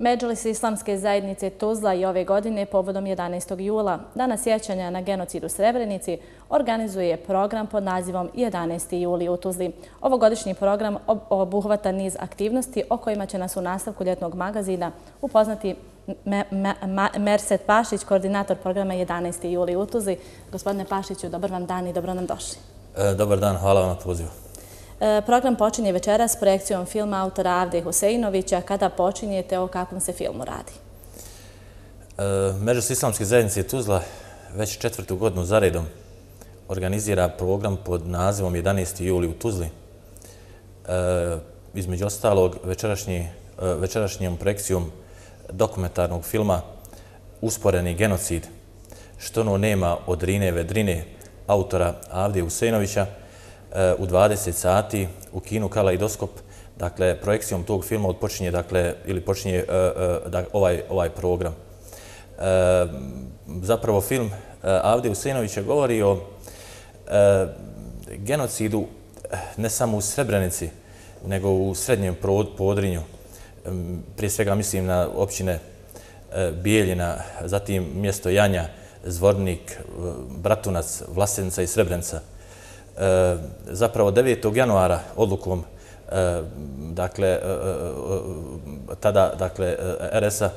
Međalis islamske zajednice Tuzla i ove godine povodom 11. jula, dana sjećanja na genocid u Srebrenici, organizuje program pod nazivom 11. juli u Tuzli. Ovogodišnji program obuhvata niz aktivnosti o kojima će nas u nastavku ljetnog magazina upoznati Merced Pašić, koordinator programa 11. juli u Tuzli. Gospodine Pašiću, dobar vam dan i dobro nam došli. E, dobar dan, hvala vam na pozivu. E, program počinje večera s projekcijom filma autora Avde Huseinovića. Kada počinjete, o kakvom se filmu radi? E, Međus islamske zajednice Tuzla već četvrtu godinu za redom organizira program pod nazivom 11. juli u Tuzli. E, između ostalog, večerašnjom projekcijom dokumentarnog filma Usporeni genocid, što ono nema od Rine Vedrine, autora Avdije Usejnovića, u 20 sati u kinu Kala Dakle, projekcijom tog filma odpočinje, dakle, ili počinje e, e, ovaj, ovaj program. E, zapravo film Avdiju Sinovića govori o genocidu ne samo u Srebrenici, nego u srednjem podrinju. Prije svega mislim na općine Bijeljina, zatim mjesto Janja, Zvornik, Bratunac, Vlasenica i Srebrenica. E, zapravo 9. januara odlukom e, dakle e, tada dakle RS-a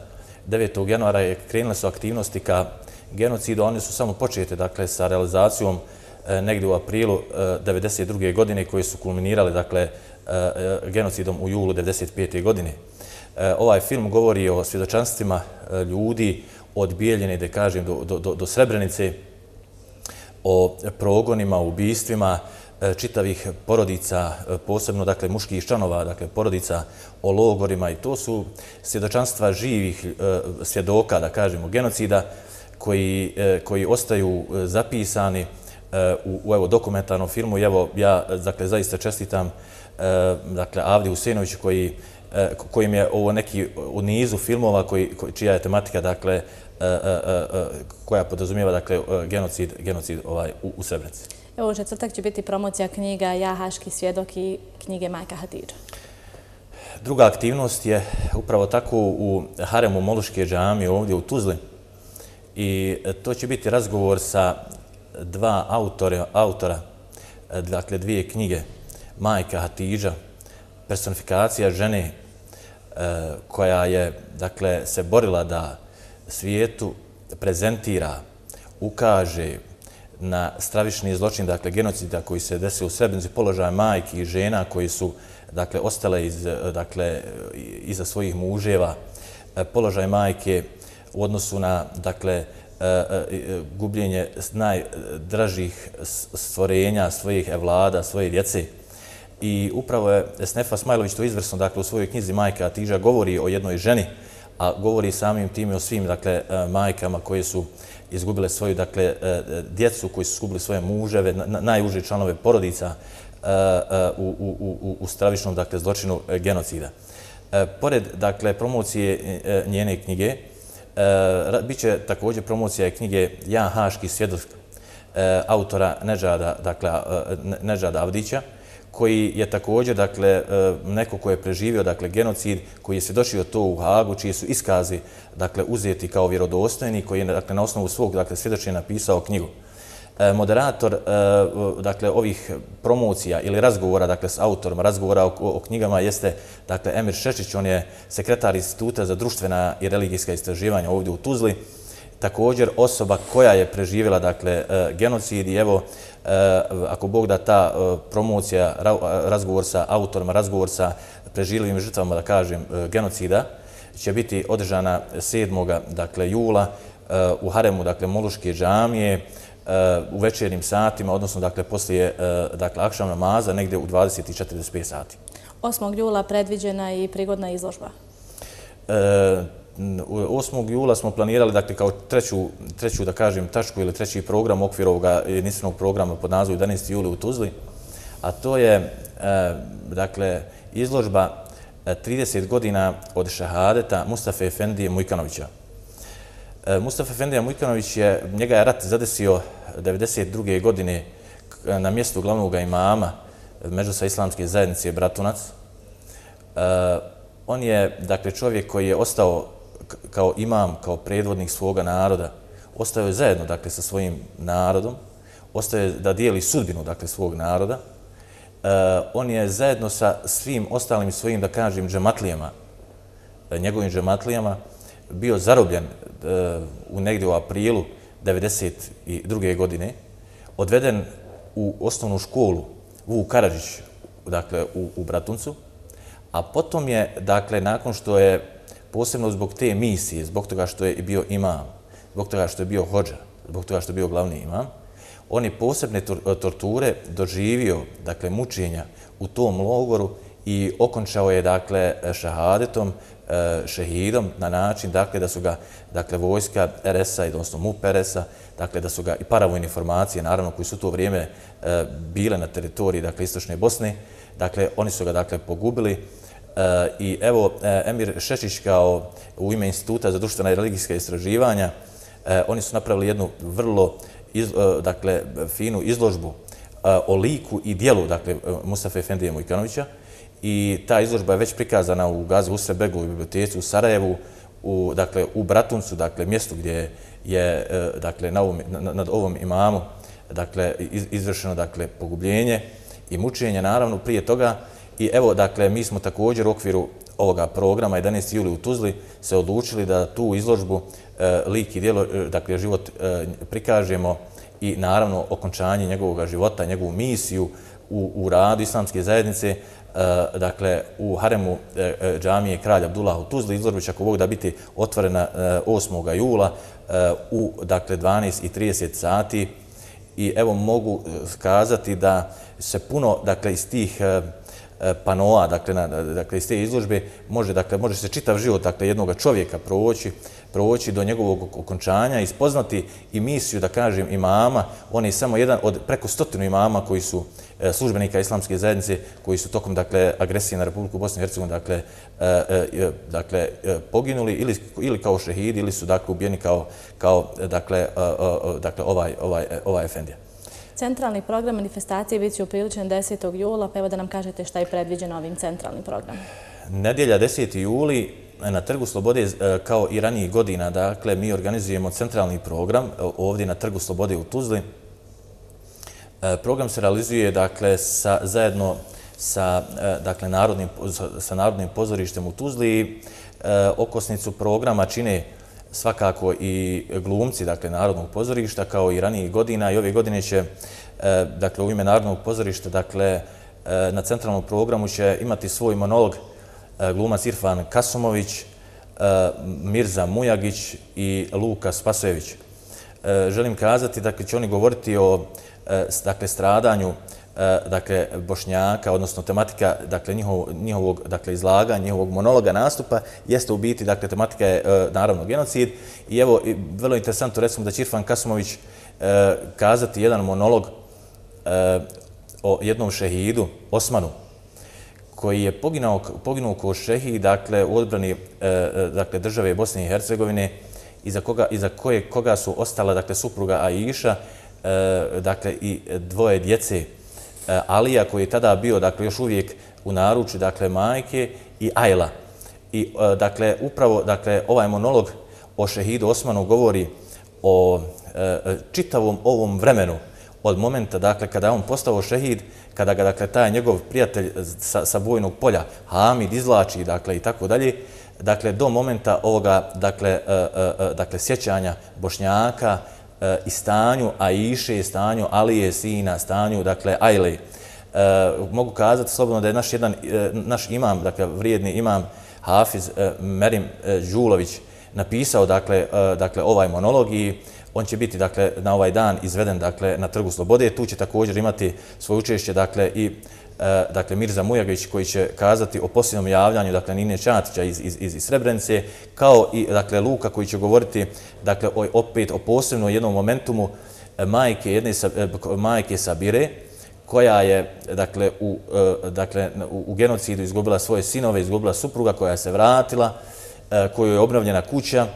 9. januara je krenule su aktivnosti ka genocidu, oni su samo početi dakle sa realizacijom negdje u aprilu 1992. godine koje su kulminirali dakle genocidom u julu 1995. godine. Ovaj film govori o svjedočanstvima ljudi od Bijeljine, da do, do, do Srebrenice, o progonima, ubijstvima e, čitavih porodica, e, posebno dakle muških članova, dakle porodica o logorima i to su svjedočanstva živih e, svjedoka, da kažemo, genocida koji, koji ostaju zapisani u, evo, dokumentarnom filmu. evo, ja dakle, zaista čestitam dakle, Avdi Husinović koji Eh, kojim je ovo neki u nizu filmova koji, čija je tematika dakle, eh, eh, koja podrazumijeva dakle, genocid, genocid ovaj, u, Srebrenici. Evo, četvrtak će biti promocija knjiga Ja, Haški svjedok i knjige Majka Hatidža. Druga aktivnost je upravo tako u Haremu Moluške džami ovdje u Tuzli. I to će biti razgovor sa dva autore, autora, dakle dvije knjige Majka Hatidža, personifikacija žene e, koja je, dakle, se borila da svijetu prezentira, ukaže na stravišni zločin, dakle, genocida koji se desio u Srebrenici, položaja majke i žena koji su, dakle, ostale iz, dakle, iza svojih muževa, e, položaj majke u odnosu na, dakle, e, gubljenje najdražih stvorenja svojih evlada, svojih djece, I upravo je Snefa Smajlović to izvrsno, dakle, u svojoj knjizi Majka Atiža govori o jednoj ženi, a govori samim tim i o svim, dakle, e, majkama koje su izgubile svoju, dakle, e, e, djecu, koji su izgubili svoje muževe, najuži članove porodica u, u, u, u stravičnom, dakle, zločinu genocida. Pored, dakle, promocije njene knjige, Biće također promocija knjige Jan Haški svjedok autora Nežada, dakle, Nežada Avdića, koji je također dakle, e, neko koji je preživio dakle, genocid, koji je svjedočio to u Hagu, čiji su iskaze dakle, uzeti kao vjerodostojni, koji je na osnovu svog svjedočenja napisao knjigu. E, moderator e, ovih promocija ili razgovora s autorom, razgovora o knjigama, jeste Emir Šešić, on je sekretar Instituta za društvena i religijska istraživanja ovdje u Tuzli, također osoba koja je preživjela dakle, e, genocid i evo, e, ako Bog da ta e, promocija, razgovor sa autorima, razgovor sa preživljivim žrtvama, da kažem, genocida, će biti održana 7. Dakle, jula u Haremu, dakle, Moluške džamije, u večernim satima, odnosno, dakle, poslije, dakle, akšam namaza, negde u 24 24.45 sati. 8. jula predviđena i prigodna izložba? 8. jula smo planirali, dakle, kao treću, da kažem, tačku ili treći program u okviru ovoga jedinstvenog programa pod nazvu 11. juli u Tuzli, a to je, e, dakle, izložba 30 e, godina od šahadeta Mustafa Efendije Mujkanovića. E, Mustafa Efendija Mujkanović je, njega je rat zadesio 1992. godine na mjestu glavnog imama među sa islamske zajednice Bratunac. On je, dakle, čovjek koji je ostao kao imam, kao predvodnik svoga naroda, ostaje je zajedno dakle, sa svojim narodom, ostaje da dijeli sudbinu dakle, svog naroda, e, on je zajedno sa svim ostalim svojim, da kažem, džematlijama, e, njegovim džematlijama, bio zarobljen e, u negdje u aprilu 1992. godine, odveden u osnovnu školu u Karadžić, dakle u, u Bratuncu, a potom je, dakle, nakon što je posebno zbog te misije, zbog toga što je bio imam, zbog toga što je bio hođa, zbog toga što je bio glavni imam, on je posebne e, torture doživio, dakle, mučenja u tom logoru i okončao je, dakle, šahadetom, e, šehidom na način, dakle, da su ga, dakle, vojska RS-a i, odnosno, MUP RS-a, dakle, da su ga i paravojne informacije, naravno, koji su to vrijeme e, bile na teritoriji, dakle, Istočne Bosne, dakle, oni su ga, dakle, pogubili, I evo, eh, Emir Šešić kao u ime Instituta za društvena i religijska istraživanja, eh, oni su napravili jednu vrlo eh, dakle, finu izložbu o liku i dijelu dakle, Mustafa Efendije Mujkanovića. I ta izložba je već prikazana u Gazi Usrebegu u biblioteci u Sarajevu, u, dakle, u Bratuncu, dakle, mjestu gdje je dakle, na nad ovom imamu dakle, izvršeno dakle, pogubljenje i mučenje, naravno, prije toga. I evo, dakle, mi smo također u okviru ovoga programa 11. juli u Tuzli se odlučili da tu izložbu e, lik i dijelo, e, dakle, život e, prikažemo i naravno okončanje njegovog života, njegovu misiju u radu islamske zajednice, dakle, u haremu džamije kralja Abdullah u Tuzli. Izložba će ako Bog da biti otvorena 8. jula u, dakle, 12.30 sati. I evo mogu skazati da se puno, dakle, iz tih izložba E, panoa, dakle, na, dakle iz te izložbe, može, dakle, može se čitav život dakle, jednog čovjeka proći, proći do njegovog okončanja i spoznati i misiju, da kažem, imama. On je samo jedan od preko stotinu imama koji su e, službenika islamske zajednice koji su tokom dakle agresije na Republiku Bosnu i Hercegovinu dakle e, dakle poginuli ili ili kao šehid, ili su dakle ubijeni kao kao dakle dakle ovaj ovaj ovaj efendija. Centralni program manifestacije bit će upriličen 10. jula, pa evo da nam kažete šta je predviđeno ovim centralnim programom. Nedjelja 10. juli na Trgu Slobode, e, kao i ranijih godina, dakle, mi organizujemo centralni program e, ovdje na Trgu Slobode u Tuzli. E, program se realizuje, dakle, zajedno dakle, sa Narodnim pozorištem u Tuzli. Okosnicu programa čine svakako i glumci, dakle, Narodnog pozorišta, kao i ranijih godina i ove godine će, e, dakle, u ime Narodnog pozorišta, dakle, e, na centralnom programu će imati svoj monolog e, glumac Irfan Kasumović, Mirza Mujagić i Luka Spasojević. Želim kazati, da dakle, će oni govoriti o, dakle, stradanju E, dakle, bošnjaka, odnosno tematika dakle, njihov, njihovog dakle, izlaga, njihovog monologa, nastupa, jeste u biti, dakle, tematika je e, naravno genocid. I evo, vrlo interesantno recimo da će Irfan Kasumović e, kazati jedan monolog o jednom šehidu, Osmanu, koji je poginao, poginuo ko šehid, dakle, u odbrani dakle, države Bosne i Hercegovine, iza, koga, iza koje, koga su ostala, dakle, supruga Aisha, dakle, i dvoje djece, Eh, Alija koji je tada bio dakle, još uvijek u naruči dakle, majke i Ajla. I eh, dakle, upravo dakle, ovaj monolog o šehidu Osmanu govori o eh, čitavom ovom vremenu od momenta dakle, kada je on postao šehid, kada ga dakle, taj njegov prijatelj sa, sa bojnog polja Hamid izvlači dakle, i tako dalje, dakle, do momenta ovoga dakle, dakle, sjećanja Bošnjaka, i stanju Aiše, stanju Alije, sina, stanju, dakle, Ajle. Mogu kazati slobodno da je naš jedan, e, naš imam, dakle, vrijedni imam, Hafiz e, Merim e, Đulović, napisao, dakle, dakle, ovaj monolog i on će biti, dakle, na ovaj dan izveden, dakle, na Trgu Slobode. Tu će također imati svoje učešće, dakle, i E, dakle, Mirza Mujagić koji će kazati o posljednom javljanju dakle, Nine Čatića iz, iz, iz Srebrenice, kao i dakle, Luka koji će govoriti dakle, o, opet o posebno jednom momentumu e, majke, jedne, e, majke Sabire, koja je dakle, u, dakle, u, u genocidu izgubila svoje sinove, izgubila supruga koja se vratila, koju je obnovljena kuća,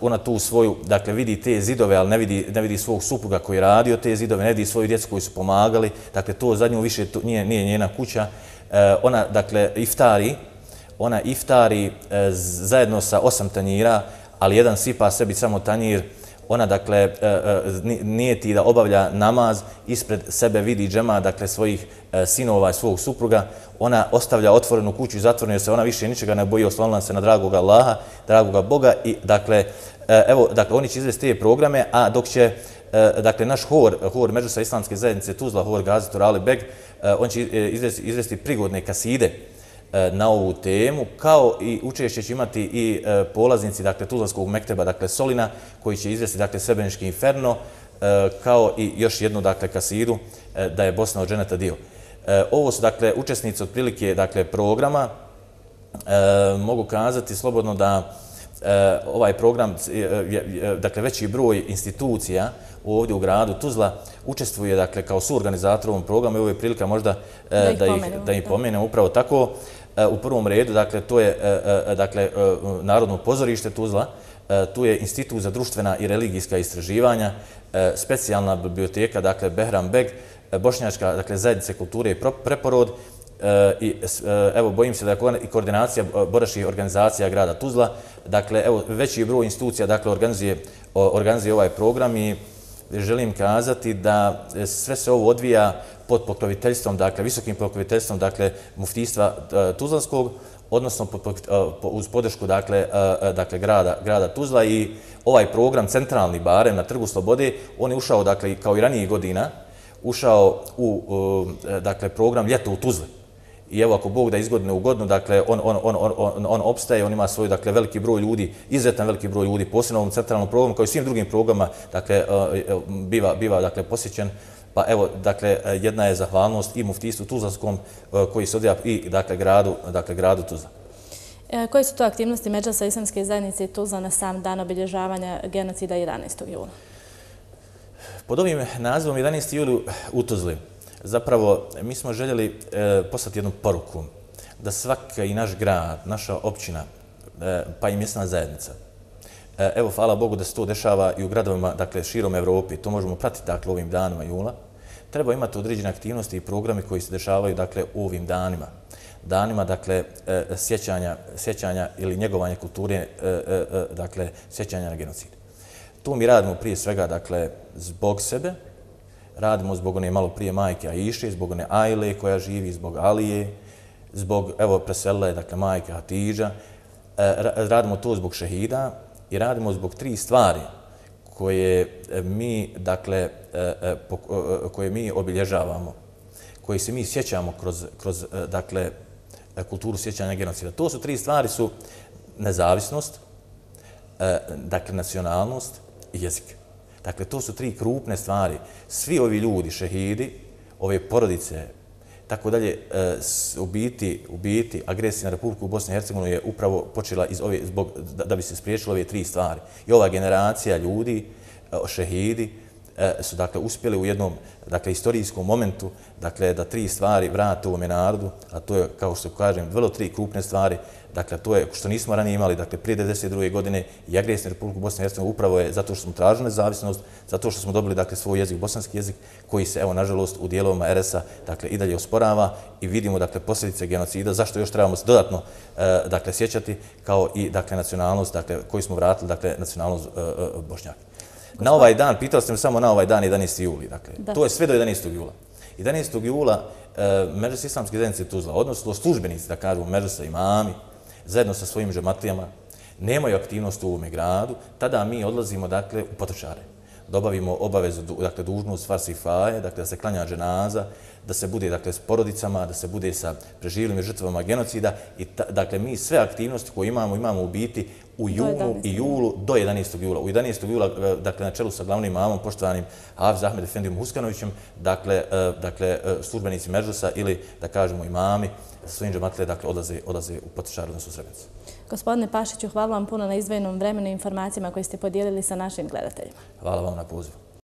ona tu svoju, dakle, vidi te zidove, ali ne vidi svog supruga koji je radio te zidove, ne vidi svoju djecu koji su pomagali, dakle, to zadnju više nije njena kuća. E, ona, dakle, iftari, ona iftari e, zajedno sa osam tanjira, ali jedan sipa sebi samo tanjir, ona dakle e, e, nije ti da obavlja namaz ispred sebe vidi džema dakle svojih e, sinova i svog supruga ona ostavlja otvorenu kuću i zatvorenu jer se ona više ničega ne boji oslonila se na dragoga Allaha dragoga Boga i dakle evo dakle oni će izvesti te programe a dok će dakle naš hor hor među islamske zajednice Tuzla hor Gazi Turali Beg on će izvesti, izvesti prigodne kaside E, na ovu temu, kao i učešće će imati i e, polaznici dakle, Tuzlanskog Mekteba, dakle Solina, koji će izvesti dakle, Srebrenički inferno, e, kao i još jednu dakle, kasiru da je Bosna od ženeta dio. Ovo su učesnici otprilike programa. Mogu kazati slobodno da Eh, ovaj program, eh, dakle veći broj institucija ovdje u gradu Tuzla učestvuje dakle, kao suorganizator ovom programu i ovo je prilika možda eh, da ih, da ih pomenem upravo tako. U prvom redu, dakle, to je dakle, Narodno pozorište Tuzla, tu je Institut za društvena i religijska istraživanja, specijalna biblioteka, dakle, Behram Beg, Bošnjačka dakle, zajednice kulture i preporod, E, evo, bojim se da je koordinacija e, boraših organizacija grada Tuzla, dakle, evo, veći broj institucija, dakle, organizuje ovaj program i želim kazati da sve se ovo odvija pod pokloviteljstvom, dakle, visokim pokloviteljstvom, dakle, muftijstva e, Tuzlanskog, odnosno uz podršku, dakle, dakle grada Tuzla i ovaj program, centralni barem na Trgu Slobode, on je ušao, dakle, kao i ranijih godina, ušao u, dakle, program Ljeto u Tuzli i evo ako Bog da izgodne ugodno, dakle, on, on, on, on, on opstaje, on ima svoj, dakle, veliki broj ljudi, izvjetan veliki broj ljudi, posebno ovom centralnom programu, kao i svim drugim programama, dakle, e, e, e, biva, biva dakle, posjećen. Pa evo, dakle, jedna je zahvalnost i muftistu Tuzlanskom koji se odjav i, dakle, gradu, dakle, gradu Tuzla. Koje su to aktivnosti Međasa Islamske zajednice Tuzla na sam dan obilježavanja genocida 11. juna? Pod ovim nazivom 11. juli u Tuzli. Zapravo, mi smo željeli e, poslati jednu poruku da svaka i naš grad, naša općina, e, pa i mjesna zajednica, e, evo, hvala Bogu da se to dešava i u gradovima, dakle, širom Evropi, to možemo pratiti, dakle, ovim danima jula, treba imati određene aktivnosti i programe koji se dešavaju, dakle, u ovim danima. Danima, dakle, e, sjećanja, sjećanja ili njegovanja kulture, dakle, sjećanja na genocid. To mi radimo prije svega, dakle, zbog sebe, radimo zbog one malo prije majke Aiše, zbog one Aile koja živi, zbog Alije, zbog, evo, preselila je, dakle, majke Hatiđa. E, radimo to zbog šehida i radimo zbog tri stvari koje e, mi, dakle, e, e, po, e, koje mi obilježavamo, koje se mi sjećamo kroz, kroz e, dakle, e, kulturu sjećanja genocida. To su tri stvari, su nezavisnost, e, dakle, nacionalnost i jezik. E, Dakle, to su tri krupne stvari. Svi ovi ljudi, šehidi, ove porodice, tako dalje, e, ubiti, ubiti agresija na Republiku Bosne i Hercegovine je upravo počela iz ove, zbog, da, bi se spriječilo ove tri stvari. I ova generacija ljudi, e, šehidi, E, su dakle uspjeli u jednom dakle istorijskom momentu dakle da tri stvari vrate u narodu, a to je kao što kažem vrlo tri krupne stvari, dakle to je što nismo ranije imali, dakle prije 92. godine i agresne Republiku Bosne i Hercegovine upravo je zato što smo tražili nezavisnost, zato što smo dobili dakle svoj jezik, bosanski jezik koji se evo nažalost u dijelovima RS-a dakle i dalje osporava i vidimo dakle posljedice genocida, zašto još trebamo se dodatno e, dakle sjećati kao i dakle nacionalnost, dakle koji smo vratili dakle nacionalnost e, Bošnjaka. Na ovaj dan, pitao sam samo na ovaj dan, 11. juli. Dakle, To je sve do 11. jula. 11. jula e, mreža islamske zajednice Tuzla, odnosno službenici, da kažemo, Međusa sa imami, zajedno sa svojim žematlijama, nemaju aktivnost u ovom gradu, tada mi odlazimo, dakle, u potočare. Dobavimo obavezu, dakle, dužnost farsi faje, dakle, da se klanja ženaza, da se bude, dakle, s porodicama, da se bude sa preživljenim žrtvama genocida i, dakle, mi sve aktivnosti koje imamo, imamo u biti u julu i julu do 11. jula. U 11. jula, e, dakle, na čelu sa glavnim imamom, poštovanim Hafiz Ahmed Efendijom Huskanovićem, dakle, e, dakle e, službenici Međusa ili, da kažemo, i imami, svojim džematlije, dakle, odlaze u potrešaru na susrebenicu. Gospodine Pašiću, hvala vam puno na izvojenom vremenu i informacijama koje ste podijelili sa našim gledateljima. Hvala vam na pozivu.